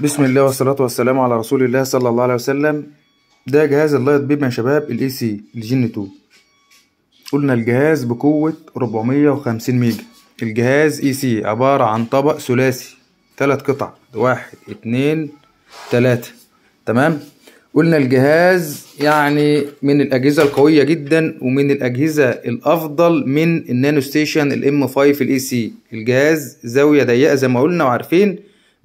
بسم الله والصلاة والسلام على رسول الله صلى الله عليه وسلم ده جهاز اللايت بيب يا شباب الاي سي الجن 2 قلنا الجهاز بقوة 450 ميجا الجهاز اي سي عبارة عن طبق ثلاثي تلات قطع واحد اتنين تلاتة تمام قلنا الجهاز يعني من الأجهزة القوية جدا ومن الأجهزة الأفضل من النانو ستيشن الام 5 الاي سي الجهاز زاوية ضيقة زي ما قلنا وعارفين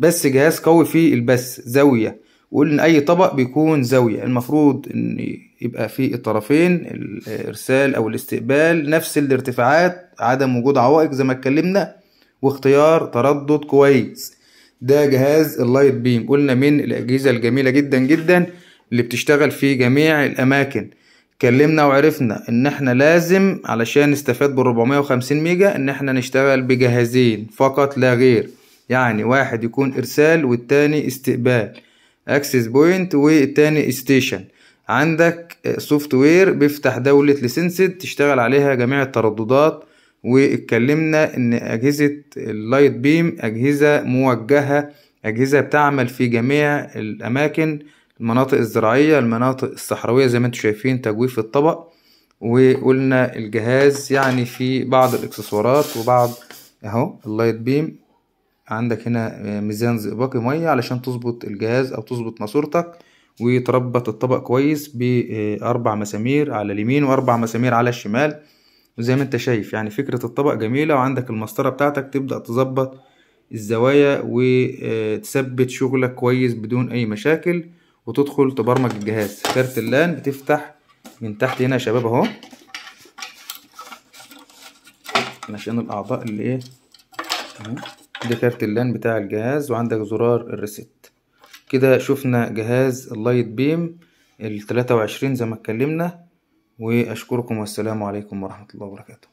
بس جهاز قوي فيه البث زاوية وقلنا أي طبق بيكون زاوية المفروض إن يبقى في الطرفين الإرسال أو الاستقبال نفس الارتفاعات عدم وجود عوائق زي ما اتكلمنا واختيار تردد كويس ده جهاز اللايت بيم قلنا من الأجهزة الجميلة جدا جدا اللي بتشتغل في جميع الأماكن اتكلمنا وعرفنا ان احنا لازم علشان نستفاد بال 450 ميجا ان احنا نشتغل بجهازين فقط لا غير يعني واحد يكون إرسال والتاني استقبال أكسس بوينت والتاني ستيشن عندك سوفت وير بيفتح دولة لسنسد تشتغل عليها جميع الترددات واتكلمنا ان اجهزة اللايت بيم اجهزة موجهة اجهزة بتعمل في جميع الاماكن المناطق الزراعية المناطق الصحراوية زي ما انتم شايفين تجويف الطبق وقلنا الجهاز يعني في بعض الاكسسوارات وبعض اهو اللايت بيم عندك هنا ميزان زئبقي مية علشان تظبط الجهاز أو تظبط ماسورتك وتربط الطبق كويس بأربع مسامير على اليمين وأربع مسامير على الشمال وزي ما انت شايف يعني فكرة الطبق جميلة وعندك المسطرة بتاعتك تبدأ تظبط الزوايا وتثبت شغلك كويس بدون أي مشاكل وتدخل تبرمج الجهاز كارت اللان بتفتح من تحت هنا يا شباب اهو علشان الأعضاء اللي ايه ده كارت اللان بتاع الجهاز وعندك زرار الريسيت كده شفنا جهاز اللايت بيم ال وعشرين زي ما اتكلمنا واشكركم والسلام عليكم ورحمة الله وبركاته